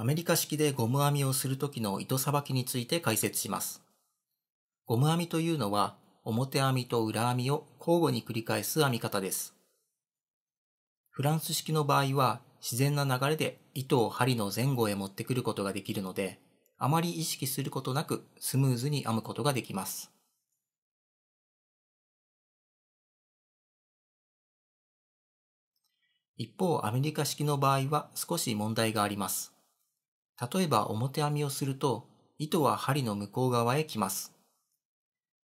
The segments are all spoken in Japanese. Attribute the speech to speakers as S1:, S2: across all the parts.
S1: アメリカ式でゴム編みをする時の糸さばきについて解説します。ゴム編みというのは、表編みと裏編みを交互に繰り返す編み方です。フランス式の場合は、自然な流れで糸を針の前後へ持ってくることができるので、あまり意識することなくスムーズに編むことができます。一方、アメリカ式の場合は少し問題があります。例えば表編みをすると、糸は針の向こう側へ来ます。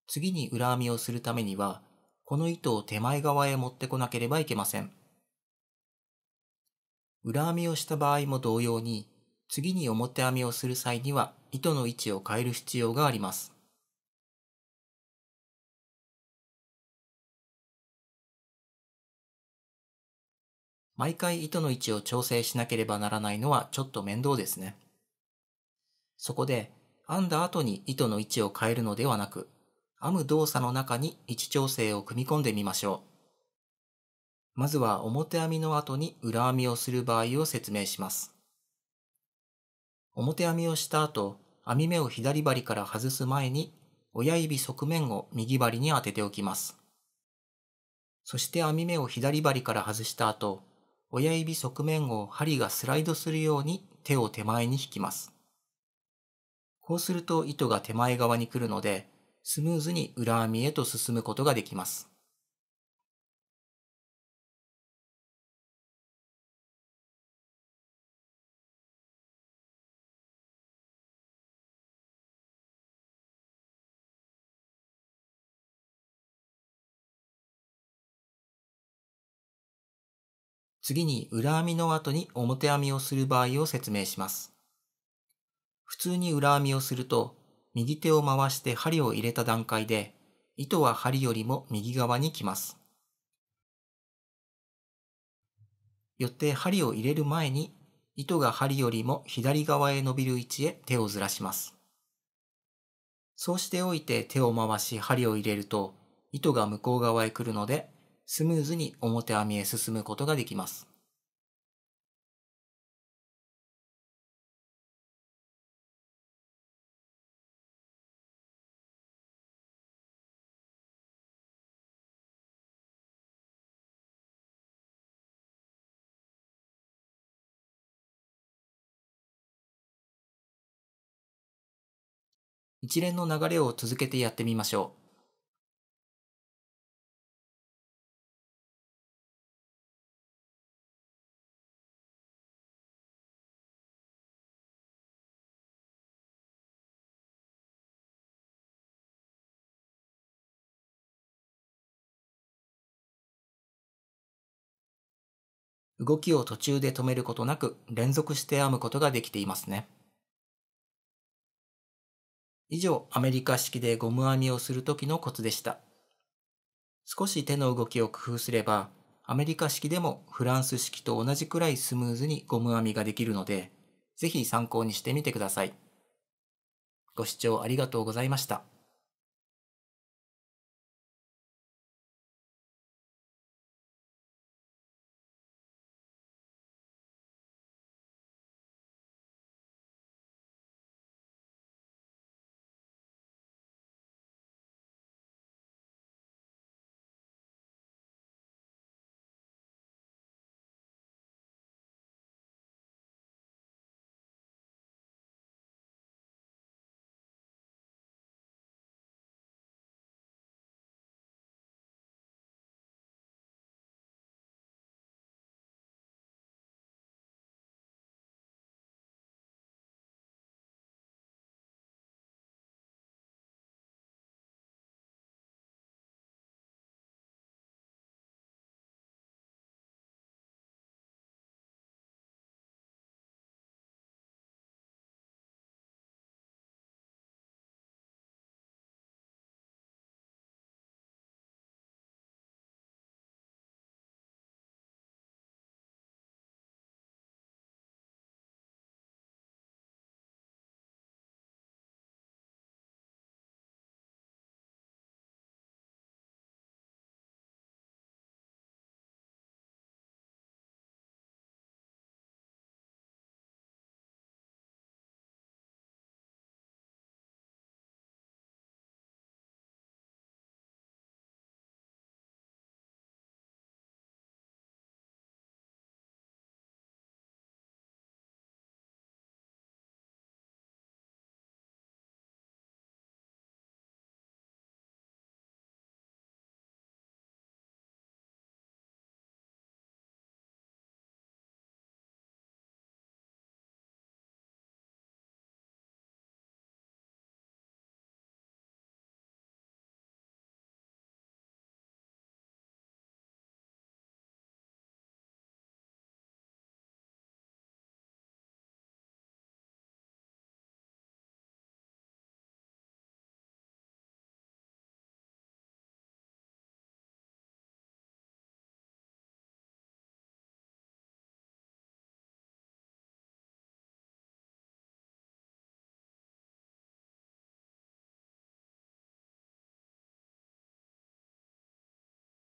S1: 次に裏編みをするためには、この糸を手前側へ持ってこなければいけません。裏編みをした場合も同様に、次に表編みをする際には糸の位置を変える必要があります。毎回糸の位置を調整しなければならないのはちょっと面倒ですね。そこで、編んだ後に糸の位置を変えるのではなく、編む動作の中に位置調整を組み込んでみましょう。まずは表編みの後に裏編みをする場合を説明します。表編みをした後、編み目を左針から外す前に、親指側面を右針に当てておきます。そして編み目を左針から外した後、親指側面を針がスライドするように手を手前に引きます。こうすると糸が手前側に来るので、スムーズに裏編みへと進むことができます。次に裏編みの後に表編みをする場合を説明します。普通に裏編みをすると、右手を回して針を入れた段階で、糸は針よりも右側に来ます。よって針を入れる前に、糸が針よりも左側へ伸びる位置へ手をずらします。そうしておいて手を回し針を入れると、糸が向こう側へ来るので、スムーズに表編みへ進むことができます。
S2: 一連の流れを続けてやってみましょ
S1: う。動きを途中で止めることなく連続して編むことができていますね。以上、アメリカ式でゴム編みをする時のコツでした。少し手の動きを工夫すれば、アメリカ式でもフランス式と同じくらいスムーズにゴム編みができるので、ぜひ参考にしてみてください。ご視聴ありがとうございました。